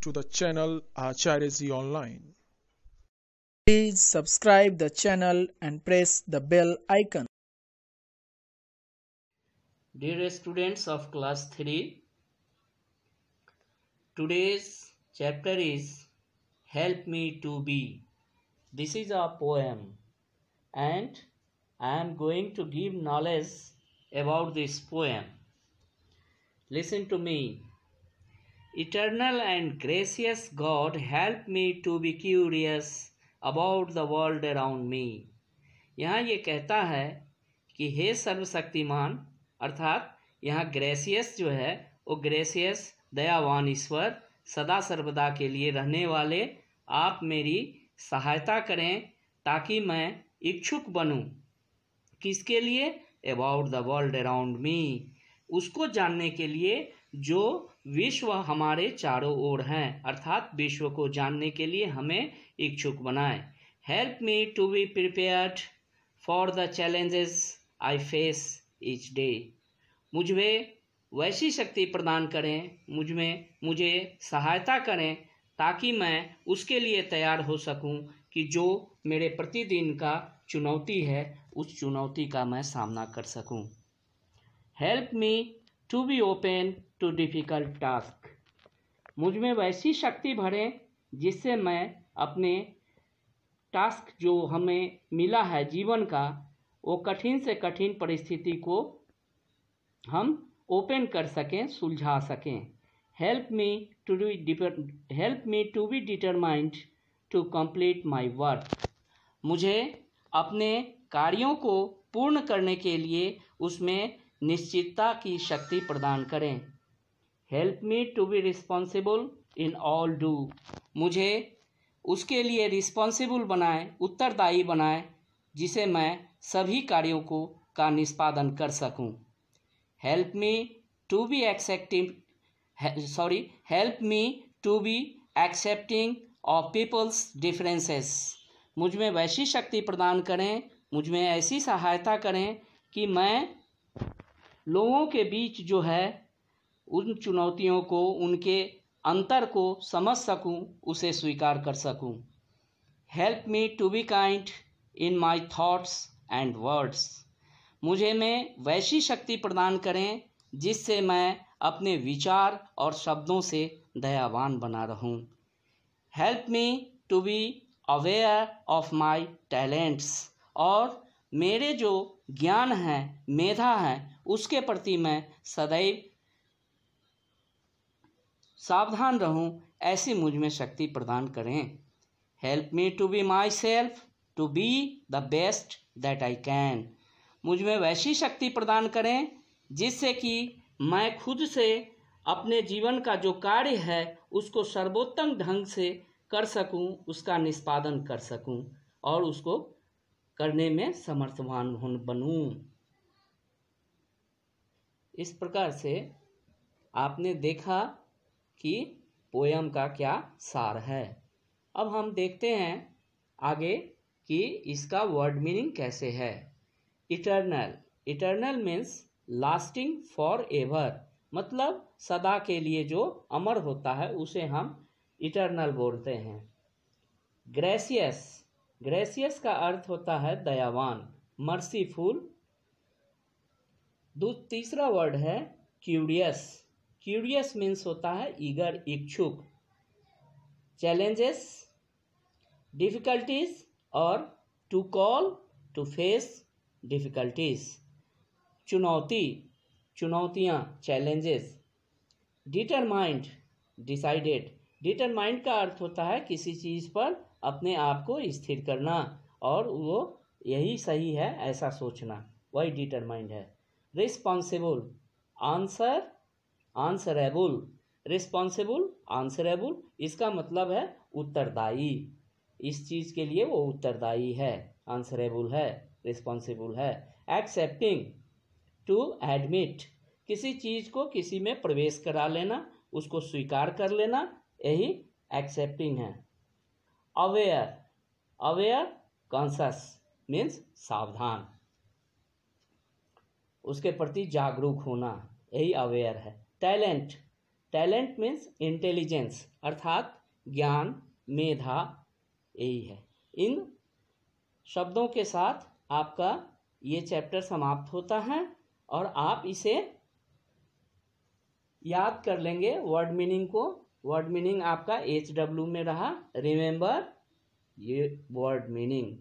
to the channel Acharyaji uh, Online. Please subscribe the channel and press the bell icon. Dear students of class 3, today's chapter is Help Me to Be. This is a poem and I am going to give knowledge about this poem. Listen to me Eternal and gracious God, help me to be curious about the world around me. यहाँ ये कहता है कि हे सर्वशक्तिमान अर्थात यहाँ gracious जो है वो ग्रेसियस दयावान ईश्वर सदा सर्वदा के लिए रहने वाले आप मेरी सहायता करें ताकि मैं इच्छुक बनूं किसके लिए about the world around me उसको जानने के लिए जो विश्व हमारे चारों ओर हैं अर्थात विश्व को जानने के लिए हमें इच्छुक बनाए help me to be prepared for the challenges I face each day मुझे वैसी शक्ति प्रदान करें मुझ में मुझे सहायता करें ताकि मैं उसके लिए तैयार हो सकूं कि जो मेरे प्रतिदिन का चुनौती है उस चुनौती का मैं सामना कर सकूं help me to be open to difficult task मुझ में वैसी शक्ति भरे जिससे मैं अपने टास्क जो हमें मिला है जीवन का वो कठिन से कठिन परिस्थिति को हम ओपन कर सकें सुलझा सकें help me to be help me to be determined to complete my work मुझे अपने कार्यों को पूर्ण करने के लिए उसमें निश्चितता की शक्ति प्रदान करें help me to be responsible in all do मुझे उसके लिए रिस्पॉन्सिबल बनाए उत्तरदायी बनाए जिसे मैं सभी कार्यों को का निष्पादन कर सकूं। Help me to be acceptive sorry help me to be accepting of people's differences मुझमें वैसी शक्ति प्रदान करें मुझमें ऐसी सहायता करें कि मैं लोगों के बीच जो है उन चुनौतियों को उनके अंतर को समझ सकूं उसे स्वीकार कर सकूं help me to be kind in my thoughts and words मुझे में वैसी शक्ति प्रदान करें जिससे मैं अपने विचार और शब्दों से दयावान बना रहूं। Help me to be aware of my talents और मेरे जो ज्ञान है मेधा है उसके प्रति मैं सदैव सावधान रहूं ऐसी मुझ में शक्ति प्रदान करें help me to be myself to be the best that I can मुझ में वैसी शक्ति प्रदान करें जिससे कि मैं खुद से अपने जीवन का जो कार्य है उसको सर्वोत्तम ढंग से कर सकूं उसका निष्पादन कर सकूं और उसको करने में समर्थवान बनूं इस प्रकार से आपने देखा कि पोयम का क्या सार है अब हम देखते हैं आगे कि इसका वर्ड मीनिंग कैसे है eternal eternal means lasting forever मतलब सदा के लिए जो अमर होता है उसे हम इटरनल बोलते हैं ग्रेसियस ग्रेसियस का अर्थ होता है दयावान मर्सीफुल तीसरा वर्ड है क्यूरियस क्यूरियस मीन्स होता है ईगर इच्छुक चैलेंजेस डिफिकल्टीज और to call to face difficulties चुनौती चुनौतियाँ चैलेंजेस डिटरमाइंड डिसाइडेड डिटरमाइंड का अर्थ होता है किसी चीज़ पर अपने आप को स्थिर करना और वो यही सही है ऐसा सोचना वही डिटरमाइंड है responsible answer answerable responsible answerable इसका मतलब है उत्तरदायी इस चीज़ के लिए वो उत्तरदायी है आंसरेबुल है रिस्पॉन्सिबल है एक्सेप्टिंग टू एडमिट किसी चीज़ को किसी में प्रवेश करा लेना उसको स्वीकार कर लेना यही एक्सेप्टिंग है अवेयर अवेयर कॉन्सियस मीन्स सावधान उसके प्रति जागरूक होना यही अवेयर है टैलेंट टैलेंट मीन्स इंटेलिजेंस अर्थात ज्ञान मेधा यही है इन शब्दों के साथ आपका ये चैप्टर समाप्त होता है और आप इसे याद कर लेंगे वर्ड मीनिंग को वर्ड मीनिंग आपका एच डब्ल्यू में रहा रिमेंबर ये वर्ड मीनिंग